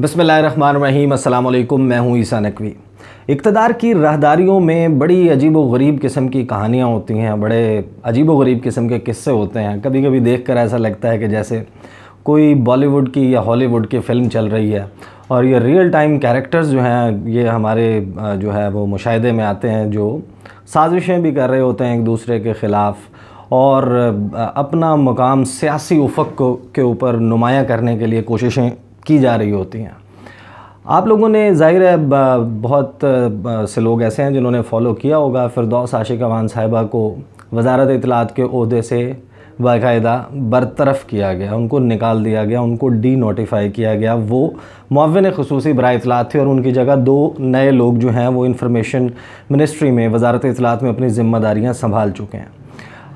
बसमीम अल्लाम मैं हूँ ईसा नकवी इकतदार की राहदारियों में बड़ी अजीब व गरीब किस्म की कहानियाँ होती हैं बड़े अजीब व गरीब किस्म के किस्से होते हैं कभी कभी देख कर ऐसा लगता है कि जैसे कोई बॉलीवुड की या हॉलीवुड की फ़िल्म चल रही है और ये रियल टाइम कैरेक्टर्स जो हैं ये हमारे जो है वो मुशाहे में आते हैं जो साजिशें भी कर रहे होते हैं एक दूसरे के ख़िलाफ़ और अपना मुकाम सियासी उफक के ऊपर नुमाया करने के लिए कोशिशें की जा रही होती हैं आप लोगों ने जाहिर है बहुत से लोग ऐसे हैं जिन्होंने फॉलो किया होगा फिरदौस आशिक अवान साहिबा को वजारत इतलात के अहदे से बाकायदा बरतरफ किया गया उनको निकाल दिया गया उनको डी नोटिफाई किया गया वो मुवन खसूस बरा इतलात थे और उनकी जगह दो नए लोग जो हैं वो इन्फॉर्मेशन मिनिस्ट्री में वजारत इतलात में अपनी ज़िम्मेदारियाँ संभाल चुके हैं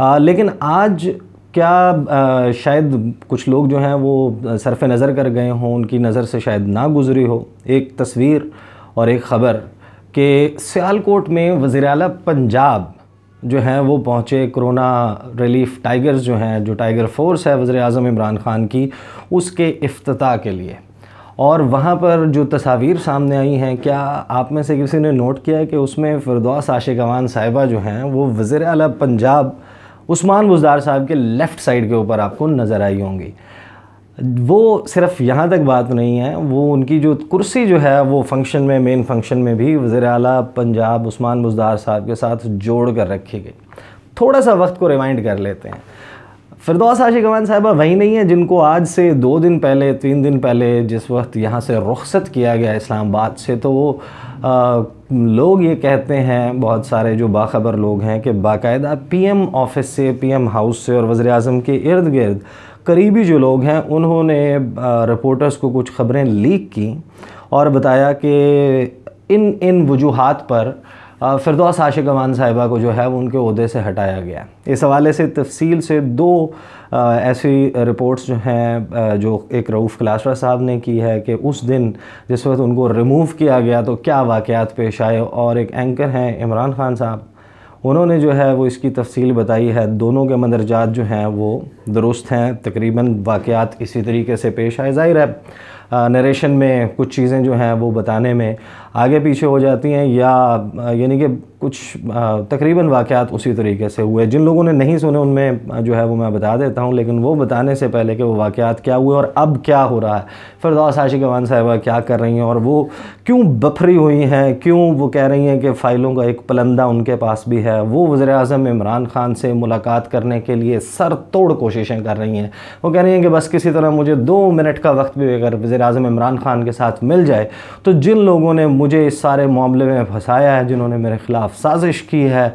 आ, लेकिन आज क्या आ, शायद कुछ लोग जो हैं वो सरफ नज़र कर गए हों उनकी नज़र से शायद ना गुजरी हो एक तस्वीर और एक ख़बर कि सियालकोट में वजर अल पंजाब जो हैं वो पहुँचे कोरोना रिलीफ टाइगर्स जो हैं जो टाइगर फोर्स है वज़र अजम इमरान ख़ान की उसके अफ्ताह के लिए और वहाँ पर जो तस्वीर सामने आई हैं क्या आप में से किसी ने नोट किया है कि उसमें फिरदौस आशिक साहिबा जो हैं वो वज़र अल पंजाब उस्मान बुजदार साहब के लेफ़्ट साइड के ऊपर आपको नज़र आई होंगी वो सिर्फ यहाँ तक बात नहीं है वो उनकी जो कुर्सी जो है वो फंक्शन में मेन फंक्शन में भी वज़र अला पंजाब उस्मान बुजदार साहब के साथ जोड़ कर रखी गई थोड़ा सा वक्त को रिमाइंड कर लेते हैं फिरदौस आशिक अमान साहबा वही नहीं है जिनको आज से दो दिन पहले तीन दिन पहले जिस वक्त यहाँ से रुखसत किया गया इस्लामाबाद से तो वो आ, लोग ये कहते हैं बहुत सारे जो बाखबर लोग हैं कि बाकायदा पीएम ऑफिस से पीएम हाउस से और वज़र अजम के इर्द गिर्द करीबी जो लोग हैं उन्होंने रिपोर्टर्स को कुछ ख़बरें लीक की और बताया कि इन इन वजूहत पर फिरदौस आशिक अमान साहिबा को जो है वो उनके अहदे से हटाया गया इस हवाले से तफसील से दो ऐसी रिपोर्ट्स जो हैं जो एक रऊफ़ खलासरा साहब ने की है कि उस दिन जिस वक्त उनको रिमूव किया गया तो क्या वाक़ात पेश आए और एक एंकर हैं इमरान खान साहब उन्होंने जो है वो इसकी तफसील बताई है दोनों के मंदरजात जो हैं वो दुरुस्त हैं तकरीबन वाक़ात इसी तरीके से पेश आए ज़ाहिर है नरेशन में कुछ चीज़ें जो हैं वो बताने में आगे पीछे हो जाती हैं या यानी कि कुछ तकरीबन वाक़ात उसी तरीके से हुए जिन लोगों ने नहीं सुने उनमें जो है वो मैं बता देता हूँ लेकिन वो बताने से पहले कि वो वाक़ात क्या हुए और अब क्या हो रहा है फिरदौस आशिक अवान साहिबा क्या कर रही हैं और वो क्यों बफरी हुई हैं क्यों वो कह रही हैं कि फ़ाइलों का एक पलंदा उनके पास भी है वो वज़र अजम इमरान ख़ान से मुलाकात करने के लिए सर तोड़ कोशिशें कर रही हैं वो कह रही हैं कि बस किसी तरह मुझे दो मिनट का वक्त भी अगर वज़र अज़म इमरान ख़ान के साथ मिल जाए तो जिन लोगों ने मुझे इस सारे मामले में फंसाया है जिन्होंने मेरे ख़िलाफ़ साजिश की है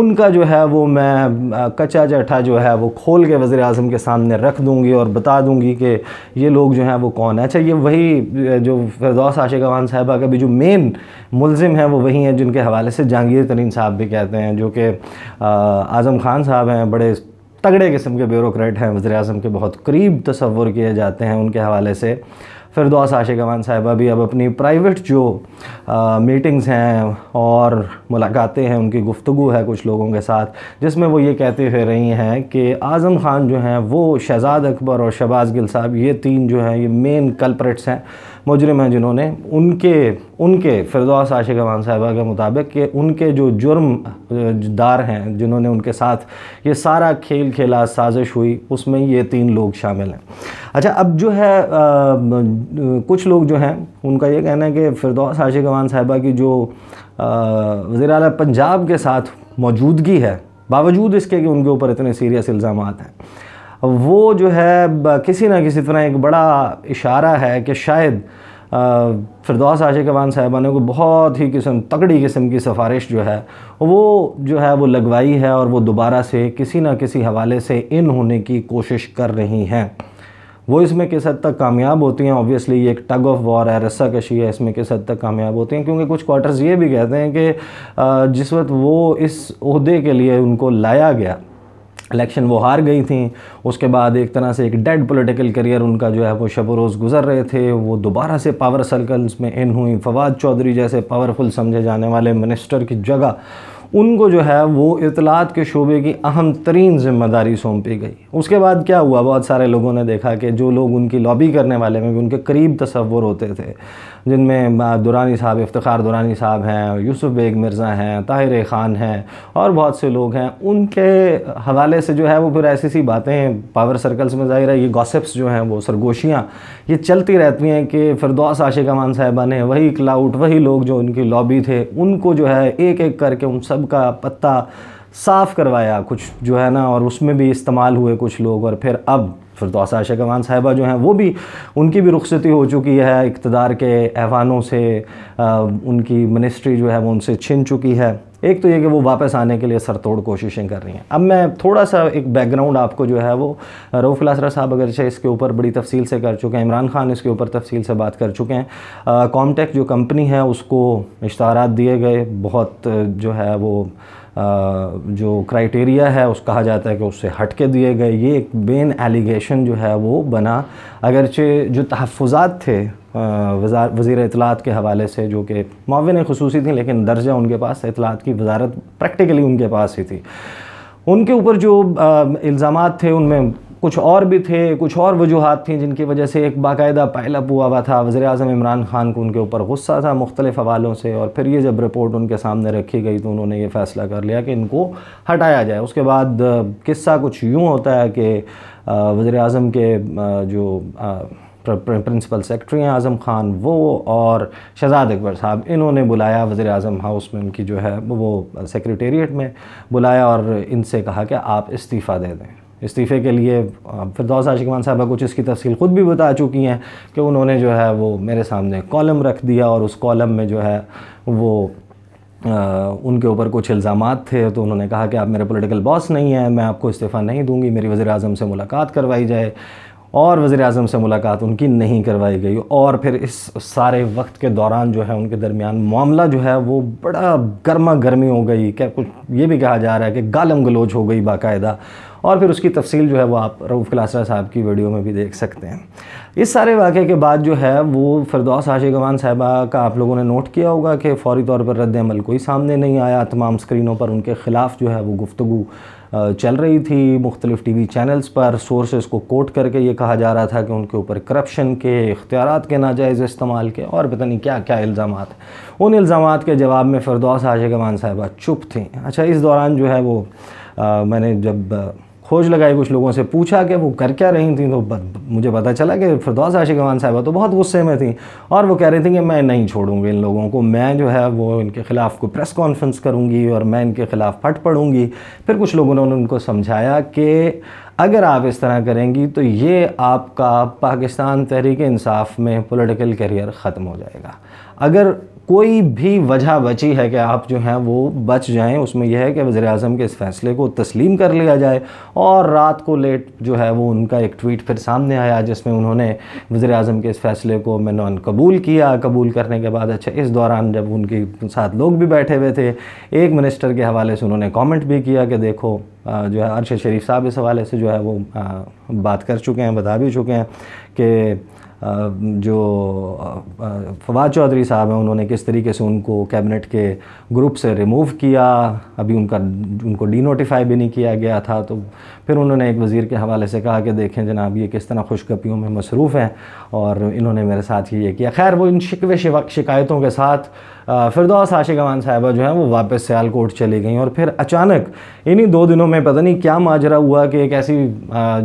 उनका जो है वो मैं कच्चा जठा जो है वो खोल के वज़र अजम के सामने रख दूँगी और बता दूँगी कि ये लोग जो हैं वो कौन है अच्छा ये वही जो फिरदौस आशिक अवान साहबा का भी जो मेन मुलिम है वो वही हैं जिनके हवाले से जहांगीर तरीन साहब भी कहते हैं जो कि आज़म ख़ान साहब हैं बड़े तगड़े किस्म के ब्यूरोक्रेट हैं वजर अजम के बहुत करीब तस्वुर किए जाते हैं उनके हवाले से फिरदौस आशिकवान साहब अभी अब अपनी प्राइवेट जो आ, मीटिंग्स हैं और मुलाकातें हैं उनकी गुफ्तु है कुछ लोगों के साथ जिसमें वो ये कहते हुए रही हैं कि आज़म ख़ान जो हैं वो शहजाद अकबर और शहबाज गिल साहब ये तीन जो हैं ये मेन कल्परेट्स हैं मुजरम हैं जिन्होंने उनके उनके फिरदौस आशिक अमान साहिबा के मुताबिक कि उनके जो जुर्म दार हैं जिन्होंने उनके साथ ये सारा खेल खेला साजिश हुई उसमें ये तीन लोग शामिल हैं अच्छा अब जो है आ, कुछ लोग जो हैं उनका ये कहना है कि फिरदौस आशिक अमान साहिबा की जो वज़ी अल पंजाब के साथ मौजूदगी है बावजूद इसके कि उनके ऊपर इतने सीरियस इल्ज़ाम हैं वो जो है किसी ना किसी तरह एक बड़ा इशारा है कि शायद फिरदौस आशिक अवान साहबा ने को बहुत ही किस्म तगड़ी किस्म की सिफारिश जो है वो जो है वो लगवाई है और वो दोबारा से किसी ना किसी हवाले से इन होने की कोशिश कर रही हैं वो इसमें किस हद तक कामयाब होती हैं ऑब्वियसली ये एक टग ऑफ वॉर है रस्सा कशी है इसमें किस हद तक कामयाब होती हैं क्योंकि कुछ क्वार्टर्स ये भी कहते हैं कि जिस वक्त वो इस अहदे के लिए उनको लाया गया इलेक्शन वो हार गई थी उसके बाद एक तरह से एक डेड पॉलिटिकल करियर उनका जो है वो शब रोज़ गुजर रहे थे वो दोबारा से पावर सर्कल्स में इन हुई फवाद चौधरी जैसे पावरफुल समझे जाने वाले मिनिस्टर की जगह उनको जो है वो इतलात के शोबे की अहम तरीन जिम्मेदारी सौंपी गई उसके बाद क्या हुआ बहुत सारे लोगों ने देखा कि जो लोग उनकी लॉबी करने वाले में भी उनके करीब तस्वुर होते थे जिनमें दुरानी साहब इफ्तार दुरानी साहब हैं यूसुफ बेग मिर्ज़ा हैं ताहिर ख़ान हैं और बहुत से लोग हैं उनके हवाले से जो है वो फिर ऐसी सी बातें पावर सर्कल्स में ज़ाहिर है ये गॉसिप्स जो हैं वो सरगोशियाँ ये चलती रहती हैं कि फिरदौस आशिक अमान साहिबा ने वही क्लाउट वही लोग जो उनकी लॉबी थे उनको जो है एक एक करके उन सब सब का पत्ता साफ़ करवाया कुछ जो है ना और उसमें भी इस्तेमाल हुए कुछ लोग और फिर अब तो आशा कमान साहिबा जो हैं वो भी उनकी भी रुखसती हो चुकी है इकतदार के ऐवानों से आ, उनकी मिनिस्ट्री जो है वो उनसे छिन चुकी है एक तो ये कि वो वापस आने के लिए सरतोड़ कोशिशें कर रही हैं अब मैं थोड़ा सा एक बैकग्राउंड आपको जो है वो रऊफ़ लासरा साहब अगरचे इसके ऊपर बड़ी तफसील से कर चुके हैं इमरान खान इसके ऊपर तफसील से बात कर चुके हैं कॉमटेक जो कंपनी है उसको इश्तारात दिए गए बहुत जो है वो जो क्राइटेरिया है उस कहा जाता है कि उससे हट के दिए गए ये एक मेन एलिगेशन जो है वो बना अगरचे जो तहफ़ात थे वज़ी इतलात के हवाले से जो कि मावन खसूसी थी लेकिन दर्जा उनके पास इतलात की वजारत प्रैक्टिकली उनके पास ही थी उनके ऊपर जो इल्ज़ाम थे उनमें कुछ और भी थे कुछ और वजूहत थी जिनकी वजह से एक बाकायदा पायलप हुआ हुआ था वज़ी अजम इमरान ख़ान को उनके ऊपर गुस्सा था मुख्तलिफ हवालों से और फिर ये जब रिपोर्ट उनके सामने रखी गई तो उन्होंने ये फ़ैसला कर लिया कि इनको हटाया जाए उसके बाद किस्सा कुछ यूँ होता है कि वजर अजम के जो प्रिंसिपल सेक्रेटरी हैं आज़म ख़ान वो और शहजाद अकबर साहब इन्होंने बुलाया वज़र अजम हाउस में उनकी जो है वो सेक्रटेरिएट में बुलाया और इनसे कहा कि आप इस्तीफ़ा दे दें इस्तीफ़े के लिए फिरदौस आशिकमान साहबा कुछ इसकी तफसील ख़ुद भी बता चुकी हैं कि उन्होंने जो है वो मेरे सामने कॉलम रख दिया और उस कॉलम में जो है वो आ, उनके ऊपर कुछ इल्ज़ाम थे तो उन्होंने कहा कि आप मेरे पॉलिटिकल बॉस नहीं हैं मैं आपको इस्तीफ़ा नहीं दूंगी मेरी वज़ी अजम से मुलाकात करवाई जाए और वज़ी अजम से मुलाकात उनकी नहीं करवाई गई और फिर इस सारे वक्त के दौरान जो है उनके दरमियान मामला जो है वो बड़ा गर्मा गर्मी हो गई क्या कुछ ये भी कहा जा रहा है कि गालम गलोच हो गई बाकायदा और फिर उसकी तफसील जो है वो आप रऊफ़ कलासरा साहब की वीडियो में भी देख सकते हैं इस सारे वाक़े के बाद जो है वो फिरदौस गवान साहबा का आप लोगों ने नोट किया होगा कि फ़ौरी तौर पर रद्द अमल कोई सामने नहीं आया तमाम स्क्रीनों पर उनके ख़िलाफ़ जो है वो गुफ्तु चल रही थी मुख्तलिफ़ टी वी चैनल्स पर सोर्सेज को कोट करके ये कहा जा रहा था कि उनके ऊपर करप्शन के इख्तियार के नाजायज़ इस्तेमाल के और पता नहीं क्या क्या इल्ज़ाम उन इल्ज़ाम के जवाब में फिरदौस आशिक कमान साहिबा चुप थी अच्छा इस दौरान जो है वो आ, मैंने जब खोज लगाई कुछ लोगों से पूछा कि वो कर क्या रही थी तो मुझे पता चला कि फिरदौस आशिकवान साहबा तो बहुत गुस्से में थी और वो कह रही थी कि मैं नहीं छोड़ूंगी इन लोगों को मैं जो है वो इनके ख़िलाफ़ को प्रेस कॉन्फ्रेंस करूँगी और मैं इनके ख़िलाफ़ फट पड़ूंगी फिर कुछ लोगों ने उनको समझाया कि अगर आप इस तरह करेंगी तो ये आपका पाकिस्तान तहरीक इंसाफ में पॉलिटिकल करियर ख़त्म हो जाएगा अगर कोई भी वजह बची है कि आप जो हैं वो बच जाएं उसमें यह है कि वज़र अजम के इस फैसले को तस्लीम कर लिया जाए और रात को लेट जो है वो उनका एक ट्वीट फिर सामने आया जिसमें उन्होंने वज़र अजम के इस फैसले को नॉन कबूल किया कबूल करने के बाद अच्छा इस दौरान जब उनके साथ लोग भी बैठे हुए थे एक मिनिस्टर के हवाले से उन्होंने कॉमेंट भी किया कि देखो जो है अरशद शरीफ साहब इस हवाले से जो है वो बात कर चुके हैं बता भी चुके हैं कि जो फवाद चौधरी साहब हैं उन्होंने किस तरीके से उनको कैबिनेट के ग्रुप से रिमूव किया अभी उनका उनको डी नोटिफाई भी नहीं किया गया था तो फिर उन्होंने एक वज़ीर के हवाले से कहा कि देखें जनाब ये किस तरह खुशकपियों में मसरूफ़ हैं और इन्होंने मेरे साथ ही ये किया खैर वो इन शिकवे शिकायतों के साथ फिरदौस आशिक अमान साहिबा जो है वो वापस सयालकोट चली गई और फिर अचानक इन्हीं दो दिनों में पता नहीं क्या माजरा हुआ कि एक ऐसी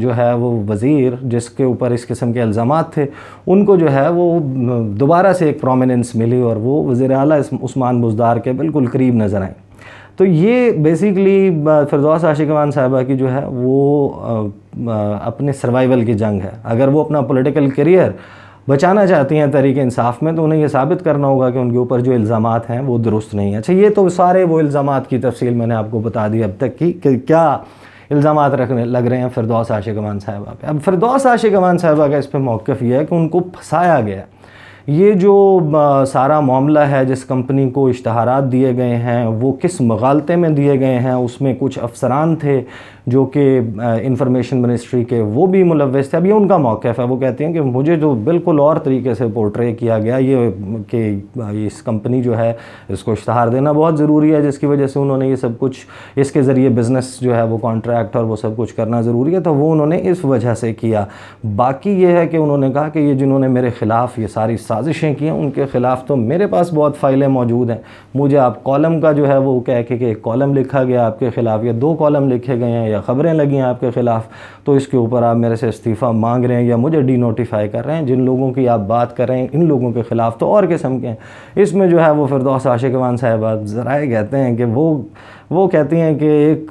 जो है वो वज़ीर जिसके ऊपर इस किस्म के इल्ज़ाम थे उनको जो है वो दोबारा से एक प्रोमिनेंस मिली और वो वज़ी अली उस्मान बुजदार के बिल्कुल करीब नज़र आए तो ये बेसिकली फिरदौस आशिकवान साहबा की जो है वो अपने सर्वाइवल की जंग है अगर वो अपना पोलिटिकल करियर बचाना चाहती हैं तरीके इंसाफ में तो उन्हें यह साबित करना होगा कि उनके ऊपर जो इल्ज़ाम हैं वो दुरुस्त नहीं है अच्छा ये तो सारे वो इल्ज़ाम की तफसील मैंने आपको बता दी अब तक की कि क्या इल्ज़ाम रखने लग रहे हैं फिरदौस आशिकमान साहबा पे अब फिरदौस आशिकमान साहबा का इस पर मौक़ यह है कि उनको फंसाया गया ये जो सारा मामला है जिस कंपनी को इश्तहार दिए गए हैं वो किस मगालते में दिए गए हैं उसमें कुछ अफसरान थे जो कि इंफॉर्मेशन मिनिस्ट्री के वो भी मुलविस थे अब ये उनका मौक़ है वो कहते हैं कि मुझे जो बिल्कुल और तरीके से पोर्ट्रे किया गया ये कि इस कंपनी जो है इसको इश्तहार देना बहुत ज़रूरी है जिसकी वजह से उन्होंने ये सब कुछ इसके ज़रिए बिज़नेस जो है वो कॉन्ट्रैक्ट और वो सब कुछ करना ज़रूरी है तो वो उन्होंने इस वजह से किया बाकी ये है कि उन्होंने कहा कि ये जिन्होंने मेरे ख़िलाफ़ ये सारी साजिशें की हैं उनके ख़िलाफ़ तो मेरे पास बहुत फ़ाइलें मौजूद हैं मुझे आप कॉलम का जो है वो कह के एक कॉलम लिखा गया आपके ख़िलाफ़ या दो कॉलम लिखे गए हैं या ख़बरें लगी हैं आपके ख़िलाफ़ तो इसके ऊपर आप मेरे से इस्तीफ़ा मांग रहे हैं या मुझे डी नोटिफाई कर रहे हैं जिन लोगों की आप बात कर रहे हैं इन लोगों के ख़िलाफ़ तो और किस्म के हैं इसमें जो है वो फिरदौस आशिकवान साहब आप ज़रा कहते हैं कि वो वो कहती हैं कि एक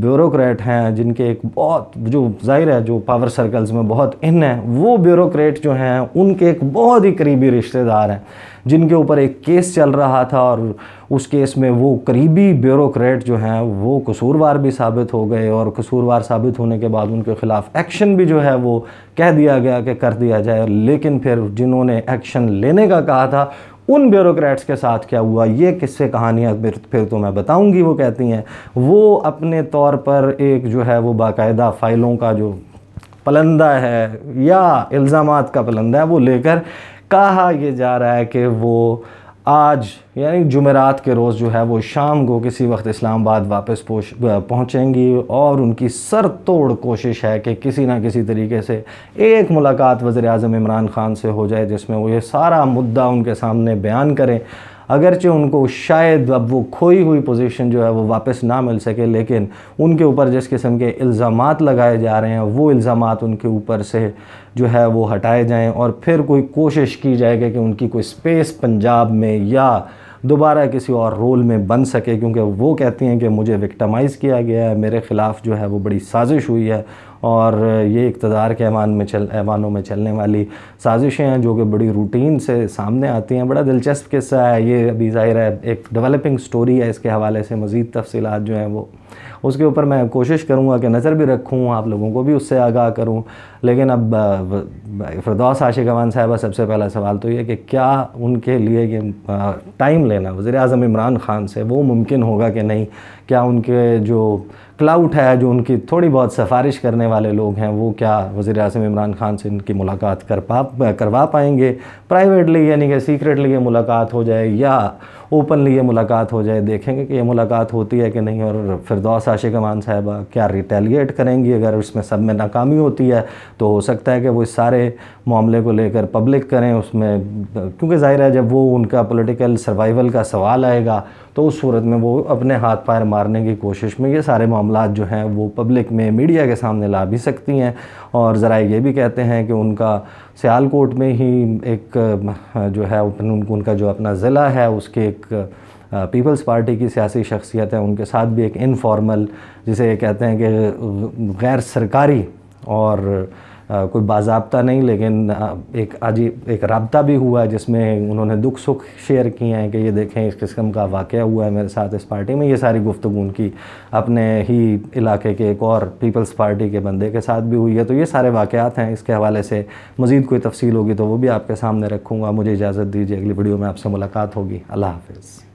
ब्यूरोक्रेट हैं जिनके एक बहुत जो जाहिर है जो पावर सर्कल्स में बहुत इन हैं वो ब्यूरोक्रेट जो हैं उनके एक बहुत ही करीबी रिश्तेदार हैं जिनके ऊपर एक केस चल रहा था और उस केस में वो करीबी ब्यूरोक्रेट जो हैं वो कसूरवार भी साबित हो गए और कसूरवार साबित होने के बाद उनके ख़िलाफ़ एक्शन भी जो है वो कह दिया गया कि कर दिया जाए लेकिन फिर जिन्होंने एक्शन लेने का कहा था उन ब्यूरोक्रेट्स के साथ क्या हुआ ये किससे कहानियाँ फिर फिर तो मैं बताऊँगी वो कहती हैं वो अपने तौर पर एक जो है वो बाकायदा फ़ाइलों का जो पलंदा है या इल्ज़ाम का पलंदा है वो लेकर कहा यह जा रहा है कि वो आज यानी जुमेरात के रोज़ जो है वो शाम को किसी वक्त इस्लामाबाद वापस पहुँचेंगी और उनकी सर तोड़ कोशिश है कि किसी ना किसी तरीके से एक मुलाकात वज़र अजम इमरान ख़ान से हो जाए जिसमें वो ये सारा मुद्दा उनके सामने बयान करें अगरचे उनको शायद अब वो खोई हुई पोजीशन जो है वो वापस ना मिल सके लेकिन उनके ऊपर जिस किस्म के इल्ज़ाम लगाए जा रहे हैं वो इल्ज़ाम उनके ऊपर से जो है वो हटाए जाएं और फिर कोई कोशिश की जाएगी कि उनकी कोई स्पेस पंजाब में या दोबारा किसी और रोल में बन सके क्योंकि वो कहती हैं कि मुझे विक्टमाइज़ किया गया है मेरे ख़िलाफ़ जो है वो बड़ी साजिश हुई है और ये इकतदार के ऐवान में चल ऐवानों में चलने वाली साजिशें हैं जो कि बड़ी रूटीन से सामने आती हैं बड़ा दिलचस्प किस्सा है ये अभी ज़ाहिर है एक डेवलपिंग स्टोरी है इसके हवाले से मज़ीद तफसीत जो हैं वो उसके ऊपर मैं कोशिश करूँगा कि नज़र भी रखूँ आप लोगों को भी उससे आगाह करूँ लेकिन अब फरदौस आशिक अवान साहबा सबसे पहला सवाल तो ये कि क्या उनके लिए ये टाइम लेना वज़ी अजम इमरान ख़ान से वो मुमकिन होगा कि नहीं क्या उनके जो क्लाउट है जो उनकी थोड़ी बहुत सिफारिश करने वाले लोग हैं वो क्या वज़ी अजम इमरान खान से इनकी मुलाकात कर पा करवा पाएंगे प्राइवेटली यानी कि सीक्रेटली ये मुलाकात हो जाए या ओपनली ये मुलाकात हो जाए देखेंगे कि ये मुलाकात होती है कि नहीं और फिरदौस आशिक कमान साहबा क्या रिटेलिएट करेंगी अगर उसमें सब में नाकामी होती है तो हो सकता है कि वो इस सारे मामले को लेकर पब्लिक करें उसमें क्योंकि ज़ाहिर है जब वो उनका पोलिटिकल सर्वाइवल का सवाल आएगा तो उस सूरत में वो अपने हाथ पैर मारने की कोशिश में ये सारे मामला जो हैं वो पब्लिक में मीडिया के सामने ला भी सकती हैं और ज़रा ये भी कहते हैं कि उनका सियालकोट में ही एक जो है उनको उनका जो अपना ज़िला है उसके एक पीपल्स पार्टी की सियासी शख्सियत है उनके साथ भी एक इनफॉर्मल जिसे कहते हैं कि गैर सरकारी और कोई बाबा नहीं लेकिन एक अजीब एक रबता भी हुआ है जिसमें उन्होंने दुख सुख शेयर किए हैं कि ये देखें इस किस्म का वाक़ हुआ है मेरे साथ इस पार्टी में ये सारी गुफ्तु उनकी अपने ही इलाके के एक और पीपल्स पार्टी के बंदे के साथ भी हुई है तो ये सारे वाक़ात हैं इसके हवाले से मज़ीद कोई तफसील होगी तो वो भी आपके सामने रखूँगा मुझे इजाज़त दीजिए अगली वीडियो में आपसे मुलाकात होगी अल्लाह हाफिज़